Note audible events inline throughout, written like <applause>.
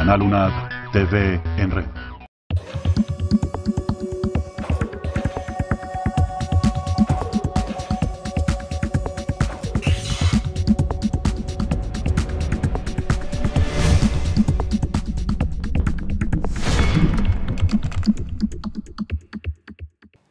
Canal UNAD TV en red.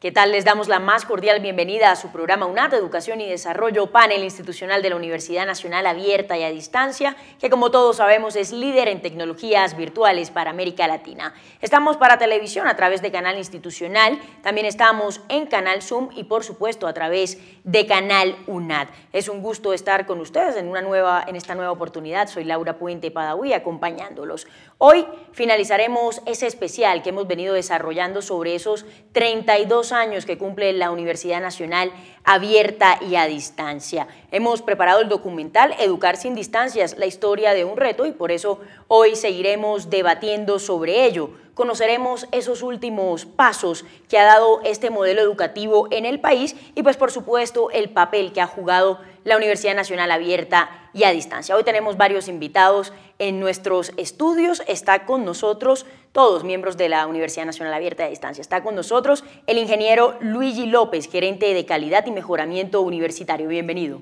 ¿Qué tal? Les damos la más cordial bienvenida a su programa UNAD Educación y Desarrollo, panel institucional de la Universidad Nacional Abierta y a Distancia, que como todos sabemos es líder en tecnologías virtuales para América Latina. Estamos para televisión a través de canal institucional, también estamos en canal Zoom y por supuesto a través de canal Unad. Es un gusto estar con ustedes en, una nueva, en esta nueva oportunidad. Soy Laura Puente Padawi acompañándolos. Hoy finalizaremos ese especial que hemos venido desarrollando sobre esos 32 años que cumple la Universidad Nacional abierta y a distancia. Hemos preparado el documental Educar sin distancias, la historia de un reto y por eso hoy seguiremos debatiendo sobre ello. Conoceremos esos últimos pasos que ha dado este modelo educativo en el país y pues por supuesto el papel que ha jugado la Universidad Nacional Abierta y a distancia. Hoy tenemos varios invitados en nuestros estudios. Está con nosotros todos miembros de la Universidad Nacional Abierta y a distancia. Está con nosotros el ingeniero Luigi López, gerente de calidad y mejoramiento universitario. Bienvenido.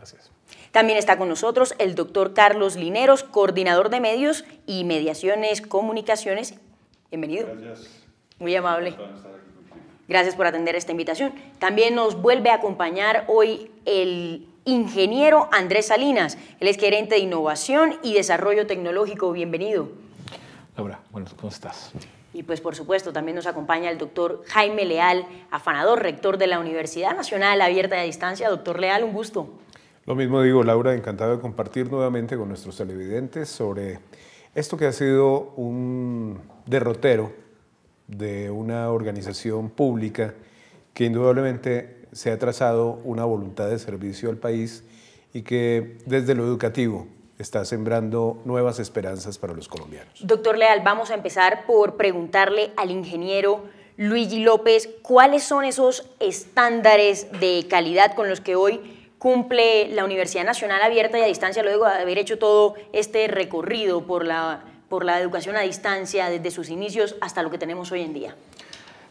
Gracias. También está con nosotros el doctor Carlos Lineros, coordinador de medios y mediaciones, comunicaciones. Bienvenido. Gracias. Muy amable. Gracias por atender esta invitación. También nos vuelve a acompañar hoy el ingeniero Andrés Salinas. Él es gerente de innovación y desarrollo tecnológico. Bienvenido. Laura, bueno, ¿cómo estás? Y pues por supuesto también nos acompaña el doctor Jaime Leal, afanador, rector de la Universidad Nacional Abierta de Distancia. Doctor Leal, un gusto. Lo mismo digo, Laura, encantado de compartir nuevamente con nuestros televidentes sobre esto que ha sido un derrotero de una organización pública que indudablemente se ha trazado una voluntad de servicio al país y que desde lo educativo está sembrando nuevas esperanzas para los colombianos. Doctor Leal, vamos a empezar por preguntarle al ingeniero Luigi López cuáles son esos estándares de calidad con los que hoy cumple la Universidad Nacional Abierta y a Distancia luego de haber hecho todo este recorrido por la, por la educación a distancia desde sus inicios hasta lo que tenemos hoy en día?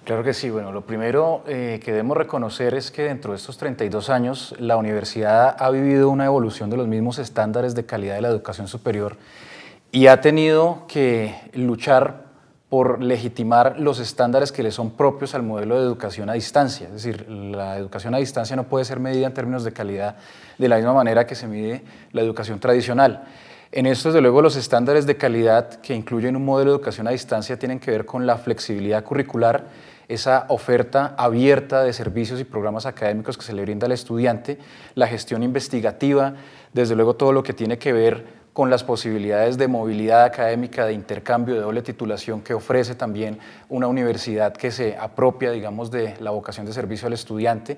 Claro que sí. Bueno, lo primero eh, que debemos reconocer es que dentro de estos 32 años la universidad ha vivido una evolución de los mismos estándares de calidad de la educación superior y ha tenido que luchar por legitimar los estándares que le son propios al modelo de educación a distancia. Es decir, la educación a distancia no puede ser medida en términos de calidad de la misma manera que se mide la educación tradicional. En esto, desde luego, los estándares de calidad que incluyen un modelo de educación a distancia tienen que ver con la flexibilidad curricular, esa oferta abierta de servicios y programas académicos que se le brinda al estudiante, la gestión investigativa, desde luego todo lo que tiene que ver con las posibilidades de movilidad académica, de intercambio, de doble titulación que ofrece también una universidad que se apropia, digamos, de la vocación de servicio al estudiante.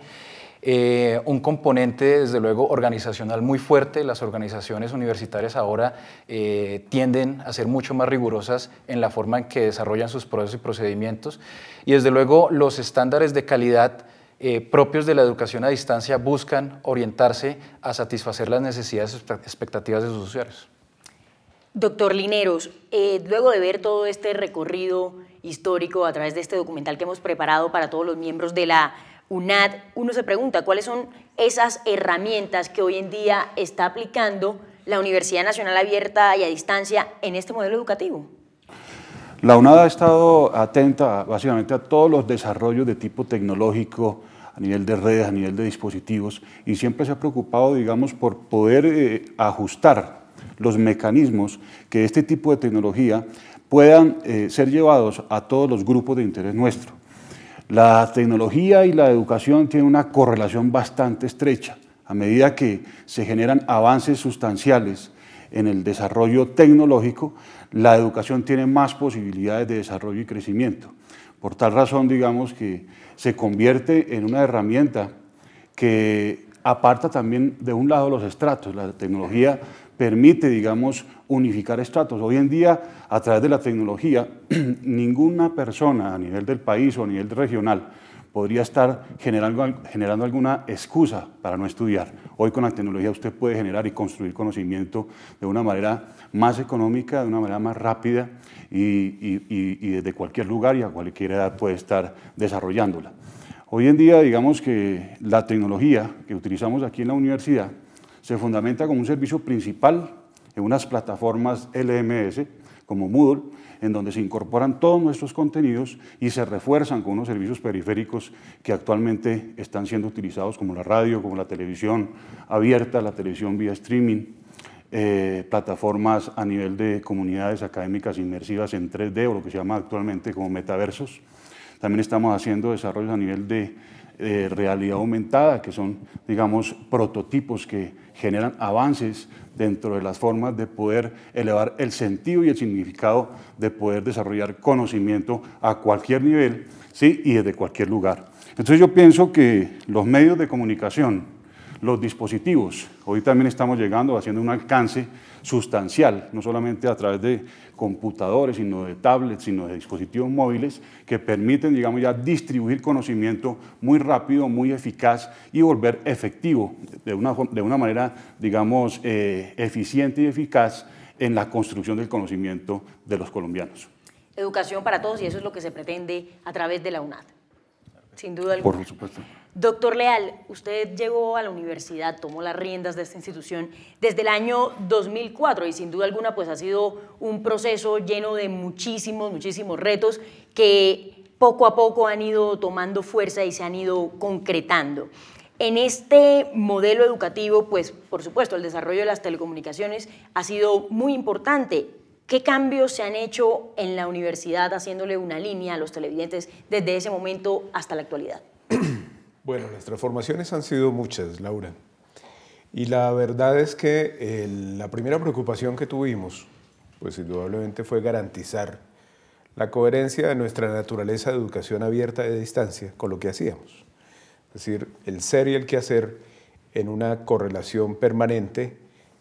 Eh, un componente, desde luego, organizacional muy fuerte. Las organizaciones universitarias ahora eh, tienden a ser mucho más rigurosas en la forma en que desarrollan sus procesos y procedimientos. Y, desde luego, los estándares de calidad eh, propios de la educación a distancia buscan orientarse a satisfacer las necesidades y expectativas de sus usuarios. Doctor Lineros, eh, luego de ver todo este recorrido histórico a través de este documental que hemos preparado para todos los miembros de la UNAD, uno se pregunta cuáles son esas herramientas que hoy en día está aplicando la Universidad Nacional Abierta y a Distancia en este modelo educativo. La UNAD ha estado atenta básicamente a todos los desarrollos de tipo tecnológico a nivel de redes, a nivel de dispositivos, y siempre se ha preocupado, digamos, por poder eh, ajustar los mecanismos que este tipo de tecnología puedan eh, ser llevados a todos los grupos de interés nuestro. La tecnología y la educación tienen una correlación bastante estrecha. A medida que se generan avances sustanciales en el desarrollo tecnológico, la educación tiene más posibilidades de desarrollo y crecimiento. Por tal razón, digamos que se convierte en una herramienta que aparta también de un lado los estratos. La tecnología permite, digamos, unificar estratos. Hoy en día, a través de la tecnología, <clears throat> ninguna persona a nivel del país o a nivel regional podría estar generando, alguna excusa para no estudiar. Hoy con la tecnología usted puede generar y construir conocimiento de una manera más económica, de una manera más rápida y, y desde cualquier lugar y a cualquier edad puede estar desarrollándola. Hoy en día, digamos que la tecnología que utilizamos aquí en la universidad se fundamenta como un servicio principal en unas plataformas LMS, como Moodle, en donde se incorporan todos nuestros contenidos y se refuerzan con unos servicios periféricos que actualmente están siendo utilizados como la radio, como la televisión abierta, la televisión vía streaming, eh, plataformas a nivel de comunidades académicas inmersivas en 3D o lo que se llama actualmente como metaversos. También estamos haciendo desarrollos a nivel de eh, realidad aumentada, que son, digamos, prototipos que generan avances dentro de las formas de poder elevar el sentido y el significado, de poder desarrollar conocimiento a cualquier nivel ¿sí? y desde cualquier lugar. Entonces yo pienso que los medios de comunicación, los dispositivos. Hoy también estamos llegando, haciendo un alcance sustancial, no solamente a través de computadores, sino de tablets, sino de dispositivos móviles que permiten, digamos, ya distribuir conocimiento muy rápido, muy eficaz y volver efectivo de una, de una manera, digamos, eh, eficiente y eficaz en la construcción del conocimiento de los colombianos. Educación para todos y eso es lo que se pretende a través de la UNAD. Sin duda alguna. Por supuesto. Doctor Leal, usted llegó a la universidad, tomó las riendas de esta institución desde el año 2004 y sin duda alguna pues ha sido un proceso lleno de muchísimos, muchísimos retos que poco a poco han ido tomando fuerza y se han ido concretando. En este modelo educativo, pues por supuesto, el desarrollo de las telecomunicaciones ha sido muy importante ¿Qué cambios se han hecho en la universidad haciéndole una línea a los televidentes desde ese momento hasta la actualidad? <clears throat> Bueno, las transformaciones han sido muchas, Laura. Y la verdad es que la primera preocupación que tuvimos, pues indudablemente fue garantizar la coherencia de nuestra naturaleza de educación abierta de distancia con lo que hacíamos. Es decir, el ser y el quehacer en una correlación permanente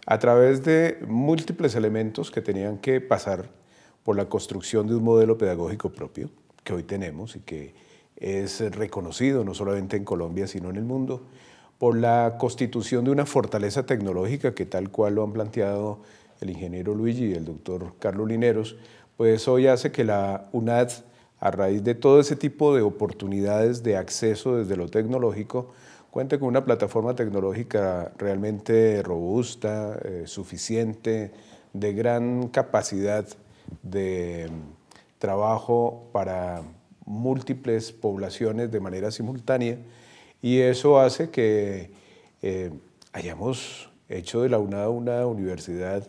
a través de múltiples elementos que tenían que pasar por la construcción de un modelo pedagógico propio que hoy tenemos y que es reconocido no solamente en Colombia, sino en el mundo, por la constitución de una fortaleza tecnológica que tal cual lo han planteado el ingeniero Luigi y el doctor Carlos Lineros, pues hoy hace que la UNAD, a raíz de todo ese tipo de oportunidades de acceso desde lo tecnológico, Cuenta con una plataforma tecnológica realmente robusta, eh, suficiente, de gran capacidad de mm, trabajo para múltiples poblaciones de manera simultánea y eso hace que eh, hayamos hecho de la UNAD una universidad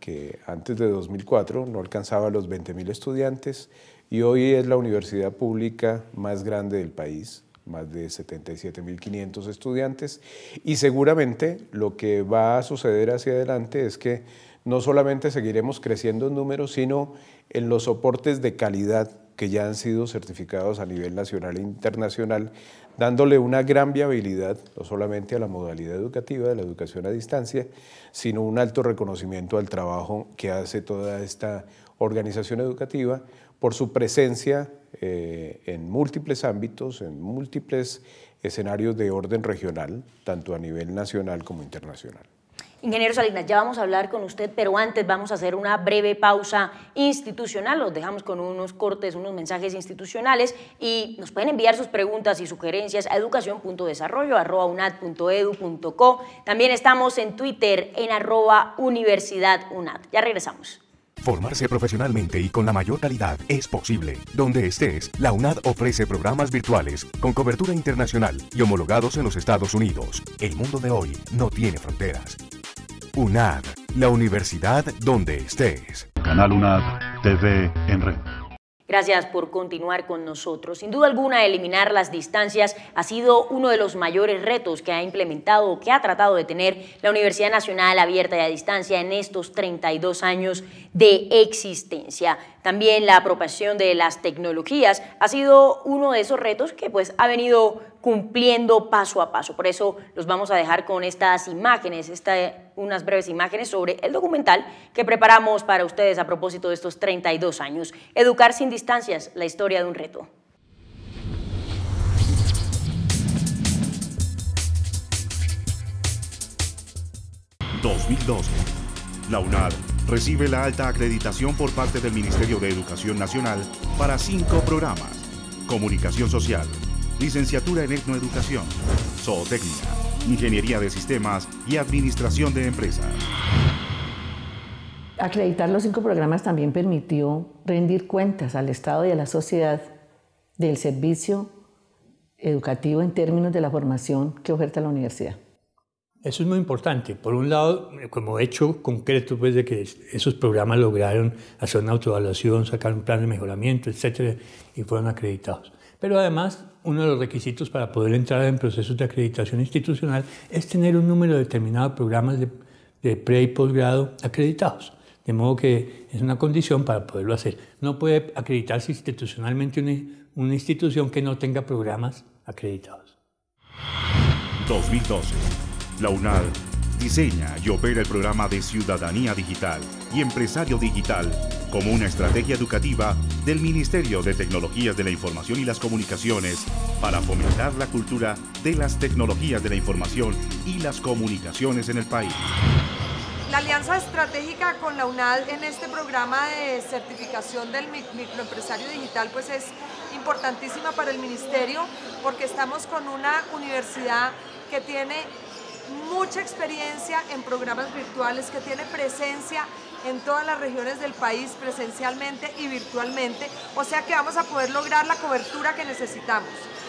que antes de 2004 no alcanzaba los 20.000 estudiantes y hoy es la universidad pública más grande del país más de 77.500 estudiantes, y seguramente lo que va a suceder hacia adelante es que no solamente seguiremos creciendo en números, sino en los soportes de calidad que ya han sido certificados a nivel nacional e internacional, dándole una gran viabilidad no solamente a la modalidad educativa de la educación a distancia, sino un alto reconocimiento al trabajo que hace toda esta organización educativa por su presencia eh, en múltiples ámbitos, en múltiples escenarios de orden regional, tanto a nivel nacional como internacional. Ingeniero Salinas, ya vamos a hablar con usted, pero antes vamos a hacer una breve pausa institucional. Los dejamos con unos cortes, unos mensajes institucionales y nos pueden enviar sus preguntas y sugerencias a educación.desarrollo.unat.edu.co. También estamos en Twitter en arroba universidad Ya regresamos. Formarse profesionalmente y con la mayor calidad es posible. Donde estés, la UNAD ofrece programas virtuales con cobertura internacional y homologados en los Estados Unidos. El mundo de hoy no tiene fronteras. UNAD, la universidad donde estés. Canal UNAD TV en red. Gracias por continuar con nosotros. Sin duda alguna, eliminar las distancias ha sido uno de los mayores retos que ha implementado o que ha tratado de tener la Universidad Nacional Abierta y a Distancia en estos 32 años de existencia. También la apropiación de las tecnologías ha sido uno de esos retos que pues ha venido cumpliendo paso a paso. Por eso los vamos a dejar con estas imágenes, unas breves imágenes sobre el documental que preparamos para ustedes a propósito de estos 32 años. Educar sin distancias, la historia de un reto. ...2012... ...la UNAD recibe la alta acreditación por parte del Ministerio de Educación Nacional para cinco programas. Comunicación Social, Licenciatura en Etnoeducación, Zootecnia, Ingeniería de Sistemas y Administración de Empresas. Acreditar los cinco programas también permitió rendir cuentas al Estado y a la sociedad del servicio educativo en términos de la formación que oferta la universidad. Eso es muy importante. Por un lado, eh, como hecho concreto, pues de que esos programas lograron hacer una autoevaluación, sacar un plan de mejoramiento, etcétera, y fueron acreditados. Pero además, uno de los requisitos para poder entrar en procesos de acreditación institucional es tener un número determinado de programas de, pre y posgrado acreditados. De modo que es una condición para poderlo hacer. No puede acreditarse institucionalmente una, una institución que no tenga programas acreditados. 2012. La UNAD diseña y opera el programa de Ciudadanía Digital y Empresario Digital como una estrategia educativa del Ministerio de Tecnologías de la Información y las Comunicaciones para fomentar la cultura de las tecnologías de la información y las comunicaciones en el país. La alianza estratégica con la UNAD en este programa de certificación del microempresario digital pues es importantísima para el ministerio porque estamos con una universidad que tiene mucha experiencia en programas virtuales, que tiene presencia en todas las regiones del país, presencialmente y virtualmente, o sea que vamos a poder lograr la cobertura que necesitamos.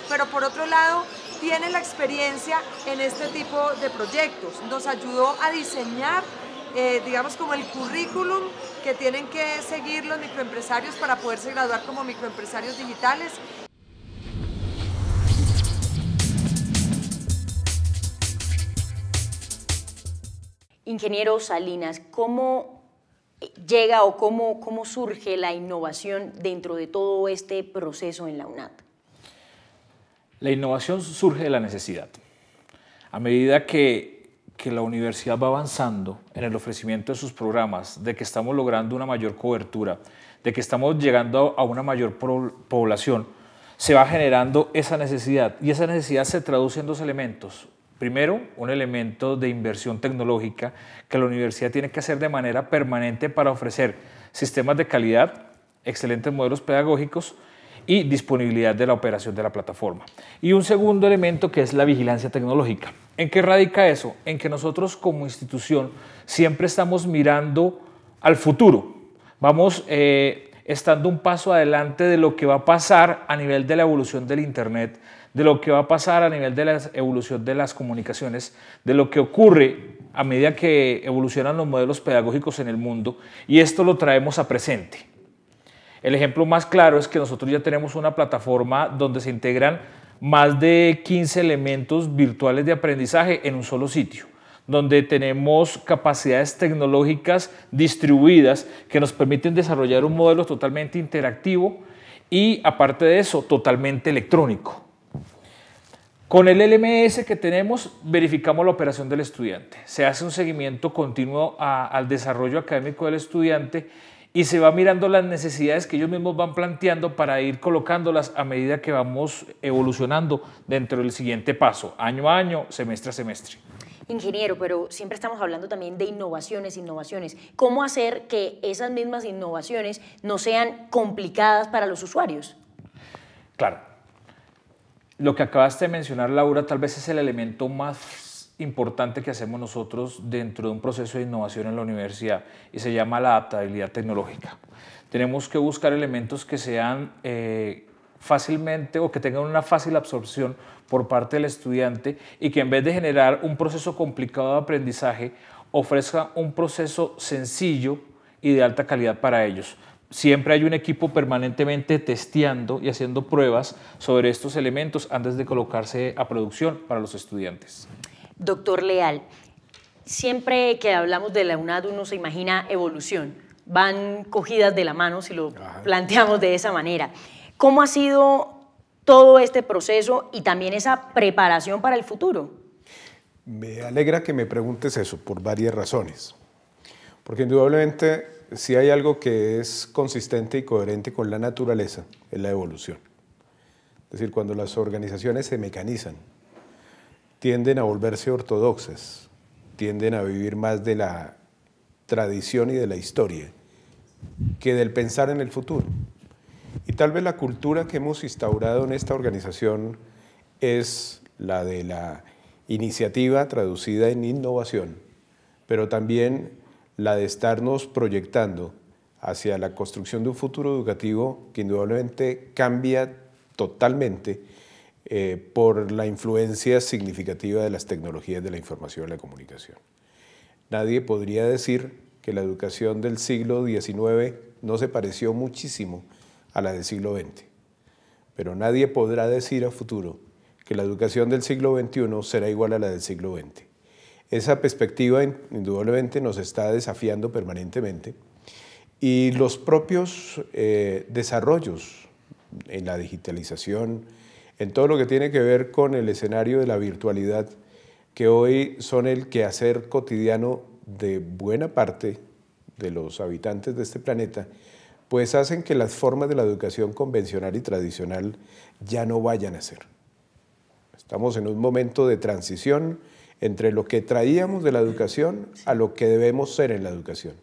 Pero por otro lado, tiene la experiencia en este tipo de proyectos. Nos ayudó a diseñar, eh, digamos, como el currículum que tienen que seguir los microempresarios para poderse graduar como microempresarios digitales Ingeniero Salinas, ¿cómo llega o cómo, surge la innovación dentro de todo este proceso en la UNAT? La innovación surge de la necesidad. A medida que, que la universidad va avanzando en el ofrecimiento de sus programas, de que estamos logrando una mayor cobertura, de que estamos llegando a una mayor población, se va generando esa necesidad y esa necesidad se traduce en dos elementos. Primero, un elemento de inversión tecnológica que la universidad tiene que hacer de manera permanente para ofrecer sistemas de calidad, excelentes modelos pedagógicos y disponibilidad de la operación de la plataforma. Y un segundo elemento que es la vigilancia tecnológica. ¿En qué radica eso? En que nosotros como institución siempre estamos mirando al futuro. Vamos eh, estando un paso adelante de lo que va a pasar a nivel de la evolución del Internet de lo que va a pasar a nivel de la evolución de las comunicaciones, de lo que ocurre a medida que evolucionan los modelos pedagógicos en el mundo y esto lo traemos a presente. El ejemplo más claro es que nosotros ya tenemos una plataforma donde se integran más de 15 elementos virtuales de aprendizaje en un solo sitio donde tenemos capacidades tecnológicas distribuidas que nos permiten desarrollar un modelo totalmente interactivo y aparte de eso, totalmente electrónico. Con el LMS que tenemos, verificamos la operación del estudiante. Se hace un seguimiento continuo al desarrollo académico del estudiante y se va mirando las necesidades que ellos mismos van planteando para ir colocándolas a medida que vamos evolucionando dentro del siguiente paso, año a año, semestre a semestre. Ingeniero, pero siempre estamos hablando también de innovaciones, innovaciones. ¿Cómo hacer que esas mismas innovaciones no sean complicadas para los usuarios? Claro, lo que acabaste de mencionar, Laura, tal vez es el elemento más importante que hacemos nosotros dentro de un proceso de innovación en la universidad y se llama la adaptabilidad tecnológica. Tenemos que buscar elementos que sean eh, fácilmente o que tengan una fácil absorción por parte del estudiante y que en vez de generar un proceso complicado de aprendizaje, ofrezca un proceso sencillo y de alta calidad para ellos siempre hay un equipo permanentemente testeando y haciendo pruebas sobre estos elementos antes de colocarse a producción para los estudiantes. Doctor Leal, siempre que hablamos de la UNAD uno se imagina evolución, van cogidas de la mano si lo planteamos de esa manera. ¿Cómo ha sido todo este proceso y también esa preparación para el futuro? Me alegra que me preguntes eso por varias razones, porque indudablemente si hay algo que es consistente y coherente con la naturaleza, es la evolución. Es decir, cuando las organizaciones se mecanizan, tienden a volverse ortodoxas, tienden a vivir más de la tradición y de la historia que del pensar en el futuro. Y tal vez la cultura que hemos instaurado en esta organización es la de la iniciativa traducida en innovación, pero también la de estarnos proyectando hacia la construcción de un futuro educativo que indudablemente cambia totalmente eh, por la influencia significativa de las tecnologías de la información y la comunicación. Nadie podría decir que la educación del siglo XIX no se pareció muchísimo a la del siglo XX, pero nadie podrá decir a futuro que la educación del siglo XXI será igual a la del siglo XX. Esa perspectiva indudablemente nos está desafiando permanentemente y los propios eh, desarrollos en la digitalización, en todo lo que tiene que ver con el escenario de la virtualidad, que hoy son el quehacer cotidiano de buena parte de los habitantes de este planeta, pues hacen que las formas de la educación convencional y tradicional ya no vayan a ser. Estamos en un momento de transición entre lo que traíamos de la educación a lo que debemos ser en la educación.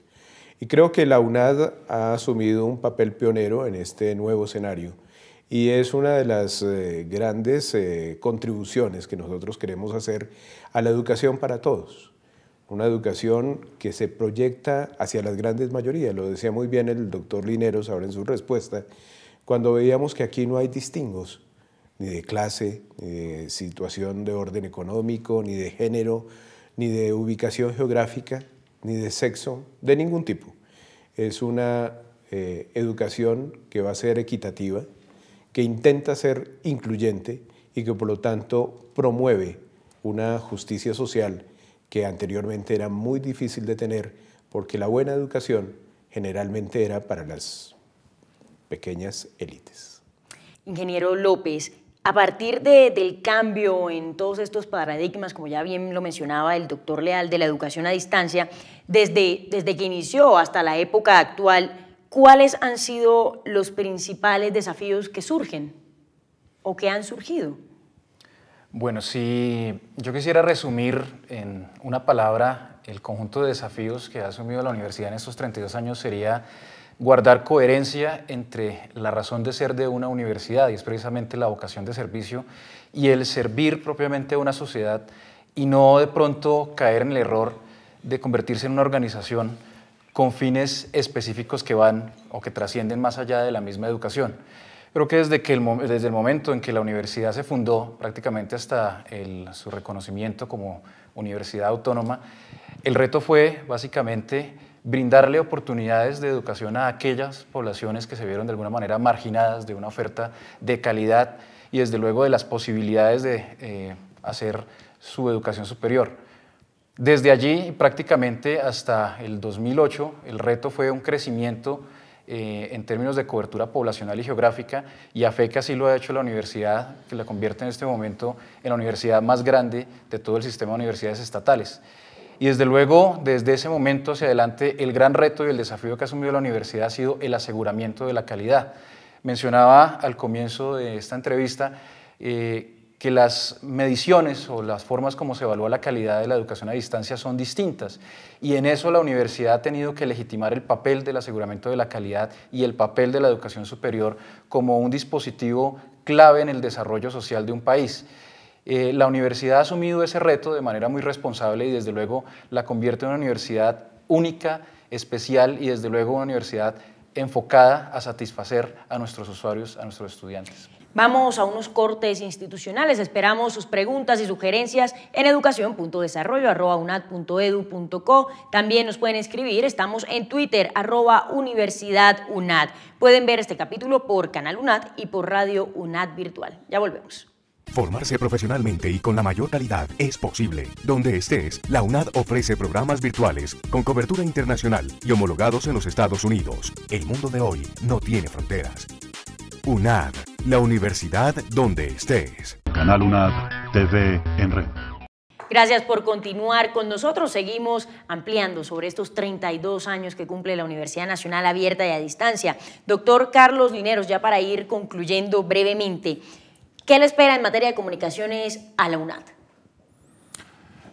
Y creo que la UNAD ha asumido un papel pionero en este nuevo escenario y es una de las eh, grandes eh, contribuciones que nosotros queremos hacer a la educación para todos. Una educación que se proyecta hacia las grandes mayorías, lo decía muy bien el doctor Lineros ahora en su respuesta, cuando veíamos que aquí no hay distingos, ni de clase, ni de situación de orden económico, ni de género, ni de ubicación geográfica, ni de sexo, de ningún tipo. Es una eh, educación que va a ser equitativa, que intenta ser incluyente y que por lo tanto promueve una justicia social que anteriormente era muy difícil de tener porque la buena educación generalmente era para las pequeñas élites. Ingeniero López, a partir del cambio en todos estos paradigmas, como ya bien lo mencionaba el doctor Leal, de la educación a distancia, desde, desde que inició hasta la época actual, ¿cuáles han sido los principales desafíos que surgen o que han surgido? Bueno, si yo quisiera resumir en una palabra el conjunto de desafíos que ha asumido la universidad en estos 32 años sería guardar coherencia entre la razón de ser de una universidad, y es precisamente la vocación de servicio, y el servir propiamente a una sociedad, y no de pronto caer en el error de convertirse en una organización con fines específicos que van o que trascienden más allá de la misma educación. Creo que desde, que el, desde el momento en que la universidad se fundó, prácticamente hasta su reconocimiento como universidad autónoma, el reto fue básicamente brindarle oportunidades de educación a aquellas poblaciones que se vieron de alguna manera marginadas de una oferta de calidad y desde luego de las posibilidades de eh, hacer su educación superior. Desde allí prácticamente hasta el 2008 el reto fue un crecimiento eh, en términos de cobertura poblacional y geográfica y a fe que así lo ha hecho la universidad que la convierte en este momento en la universidad más grande de todo el sistema de universidades estatales. Y desde luego, desde ese momento hacia adelante, el gran reto y el desafío que ha asumido la universidad ha sido el aseguramiento de la calidad. Mencionaba al comienzo de esta entrevista eh, que las mediciones o las formas como se evalúa la calidad de la educación a distancia son distintas. Y en eso la universidad ha tenido que legitimar el papel del aseguramiento de la calidad y el papel de la educación superior como un dispositivo clave en el desarrollo social de un país. Eh, la universidad ha asumido ese reto de manera muy responsable y desde luego la convierte en una universidad única, especial y desde luego una universidad enfocada a satisfacer a nuestros usuarios, a nuestros estudiantes. Vamos a unos cortes institucionales. Esperamos sus preguntas y sugerencias en educación.desarrollo.unad.edu.co. También nos pueden escribir. Estamos en Twitter, arroba Universidad Pueden ver este capítulo por Canal UNAD y por Radio UNAD Virtual. Ya volvemos. Formarse profesionalmente y con la mayor calidad es posible. Donde estés, la UNAD ofrece programas virtuales con cobertura internacional y homologados en los Estados Unidos. El mundo de hoy no tiene fronteras. UNAD, la universidad donde estés. Canal UNAD TV en red. Gracias por continuar con nosotros. Seguimos ampliando sobre estos 32 años que cumple la Universidad Nacional Abierta y a Distancia. Doctor Carlos Lineros, ya para ir concluyendo brevemente, ¿Qué le espera en materia de comunicaciones a la UNAD?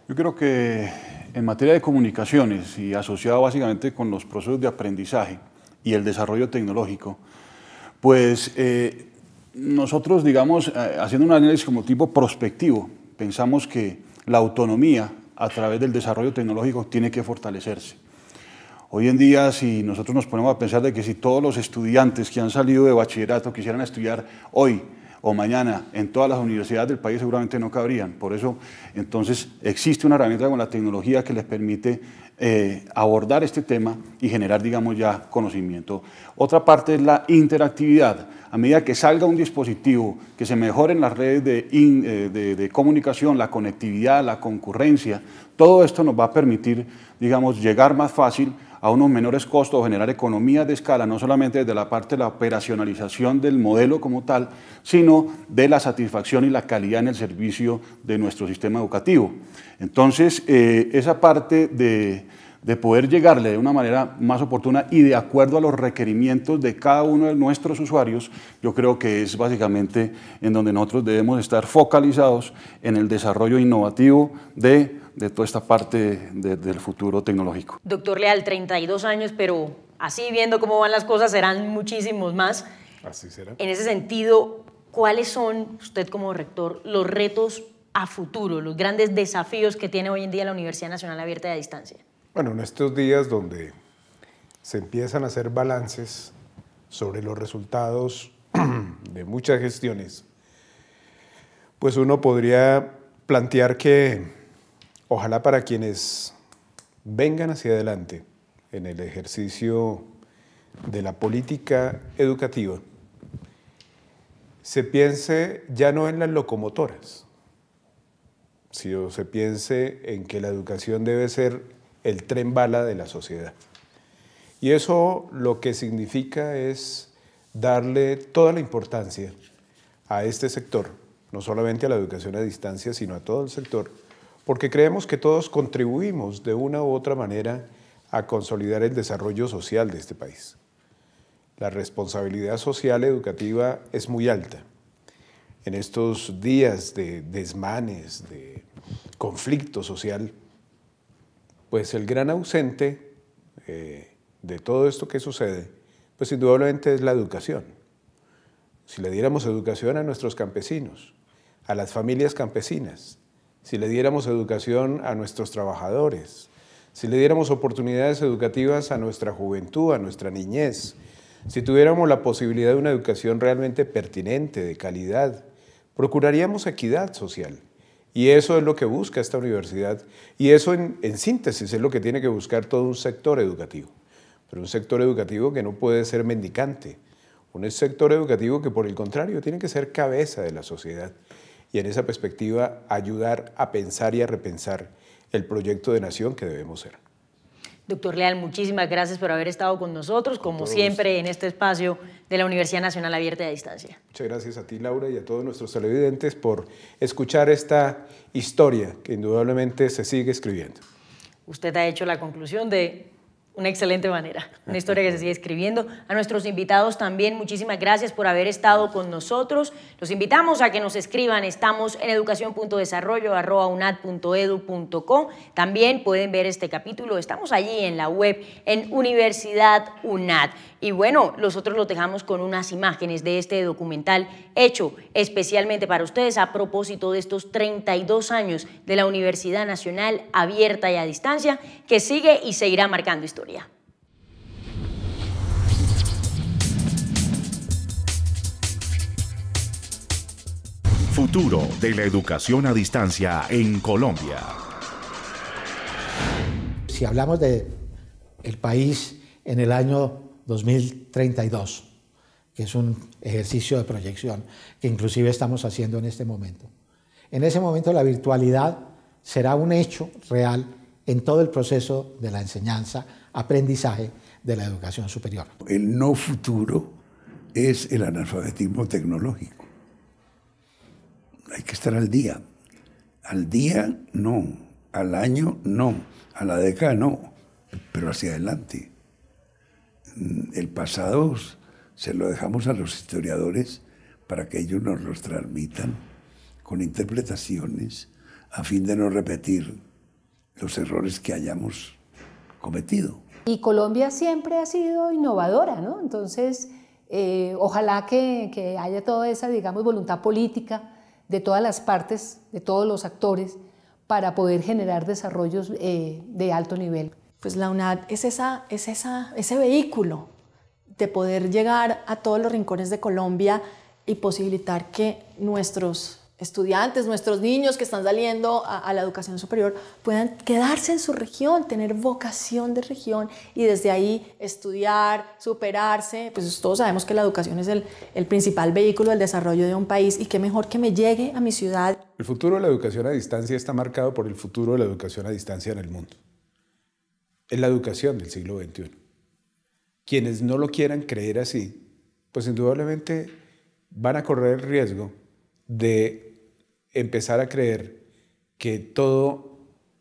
Yo creo que en materia de comunicaciones y asociado básicamente con los procesos de aprendizaje y el desarrollo tecnológico, pues eh, nosotros, digamos, eh, haciendo un análisis como tipo prospectivo, pensamos que la autonomía a través del desarrollo tecnológico tiene que fortalecerse. Hoy en día, si nosotros nos ponemos a pensar de que si todos los estudiantes que han salido de bachillerato quisieran estudiar hoy o mañana en todas las universidades del país seguramente no cabrían. Por eso, entonces, existe una herramienta con la tecnología que les permite eh, abordar este tema y generar, digamos, ya conocimiento. Otra parte es la interactividad. A medida que salga un dispositivo, que se mejoren las redes de, eh, de, de comunicación, la conectividad, la concurrencia, todo esto nos va a permitir, digamos, llegar más fácil a unos menores costos generar economías de escala, no solamente desde la parte de la operacionalización del modelo como tal, sino de la satisfacción y la calidad en el servicio de nuestro sistema educativo. Entonces, eh, esa parte de, de poder llegarle de una manera más oportuna y de acuerdo a los requerimientos de cada uno de nuestros usuarios, yo creo que es básicamente en donde nosotros debemos estar focalizados en el desarrollo innovativo de de toda esta parte del futuro tecnológico. Doctor Leal, 32 años, pero así viendo cómo van las cosas, serán muchísimos más. Así será. En ese sentido, ¿cuáles son, usted como rector, los retos a futuro, los grandes desafíos que tiene hoy en día la Universidad Nacional Abierta y a Distancia? Bueno, en estos días donde se empiezan a hacer balances sobre los resultados <clears throat> de muchas gestiones, pues uno podría plantear que Ojalá para quienes vengan hacia adelante en el ejercicio de la política educativa, se piense ya no en las locomotoras, sino se piense en que la educación debe ser el tren bala de la sociedad. Y eso lo que significa es darle toda la importancia a este sector, no solamente a la educación a distancia, sino a todo el sector, porque creemos que todos contribuimos de una u otra manera a consolidar el desarrollo social de este país. La responsabilidad social educativa es muy alta. En estos días de desmanes, de conflicto social, pues el gran ausente eh, de todo esto que sucede, pues indudablemente es la educación. Si le diéramos educación a nuestros campesinos, a las familias campesinas, si le diéramos educación a nuestros trabajadores, si le diéramos oportunidades educativas a nuestra juventud, a nuestra niñez, si tuviéramos la posibilidad de una educación realmente pertinente, de calidad, procuraríamos equidad social. Y eso es lo que busca esta universidad. Y eso en, en, síntesis es lo que tiene que buscar todo un sector educativo. Pero un sector educativo que no puede ser mendicante. Un sector educativo que por el contrario tiene que ser cabeza de la sociedad y en esa perspectiva ayudar a pensar y a repensar el proyecto de nación que debemos ser. Doctor Leal, muchísimas gracias por haber estado con nosotros, como siempre, en este espacio de la Universidad Nacional Abierta y a Distancia. Muchas gracias a ti, Laura, y a todos nuestros televidentes por escuchar esta historia que indudablemente se sigue escribiendo. Usted ha hecho la conclusión de una excelente manera, una historia que se sigue escribiendo. A nuestros invitados también, muchísimas gracias por haber estado con nosotros. Los invitamos a que nos escriban, estamos en educación.desarrollo.unad.edu.co. También pueden ver este capítulo, estamos allí en la web en Universidad UNAD. Y bueno, nosotros lo dejamos con unas imágenes de este documental hecho especialmente para ustedes a propósito de estos 32 años de la Universidad Nacional abierta y a distancia que sigue y seguirá marcando historia. Futuro de la educación a distancia en Colombia. Si hablamos de el país en el año 2032, que es un ejercicio de proyección que inclusive estamos haciendo en este momento. En ese momento la virtualidad será un hecho real en todo el proceso de la enseñanza, aprendizaje de la educación superior. El no futuro es el analfabetismo tecnológico. Hay que estar al día. Al día no, al año no, a la década no, pero hacia adelante. Mm, el pasado se lo dejamos a los historiadores para que ellos nos lo transmitan con interpretaciones a fin de no repetir los errores que hayamos cometido. Y Colombia siempre ha sido innovadora, ¿no? Entonces, eh, ojalá que, haya toda esa, digamos, voluntad política de todas las partes, de todos los actores, para poder generar desarrollos eh, de alto nivel pues la UNAD es, ese vehículo de poder llegar a todos los rincones de Colombia y posibilitar que nuestros estudiantes, nuestros niños que están saliendo a, la educación superior puedan quedarse en su región, tener vocación de región y desde ahí estudiar, superarse. Pues todos sabemos que la educación es el, el principal vehículo del desarrollo de un país y qué mejor que me llegue a mi ciudad. El futuro de la educación a distancia está marcado por el futuro de la educación a distancia en el mundo es la educación del siglo XXI. Quienes no lo quieran creer así, pues indudablemente van a correr el riesgo de empezar a creer que todo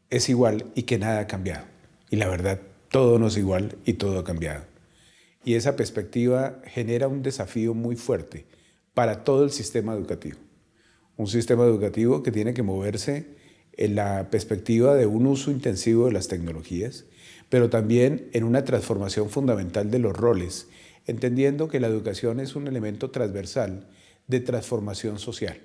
es igual y que nada ha cambiado. Y la verdad, todo no es igual y todo ha cambiado. Y esa perspectiva genera un desafío muy fuerte para todo el sistema educativo. Un sistema educativo que tiene que moverse en la perspectiva de un uso intensivo de las tecnologías, pero también en una transformación fundamental de los roles, entendiendo que la educación es un elemento transversal de transformación social.